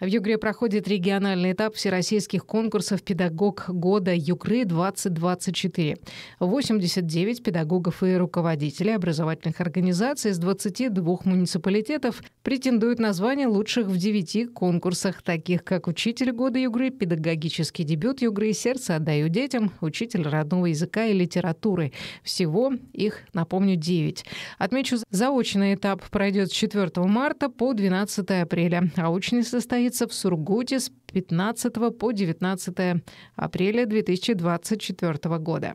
В Югре проходит региональный этап всероссийских конкурсов «Педагог года Югры-2024». 89 педагогов и руководителей образовательных организаций из 22 муниципалитетов претендуют на звание лучших в 9 конкурсах, таких как «Учитель года Югры», «Педагогический дебют Югры», «Сердце отдаю детям», «Учитель родного языка и литературы». Всего их, напомню, 9. Отмечу, заочный этап пройдет с 4 марта по 12 апреля, а очный состоит состоится в Сургуте с 15 по 19 апреля 2024 года.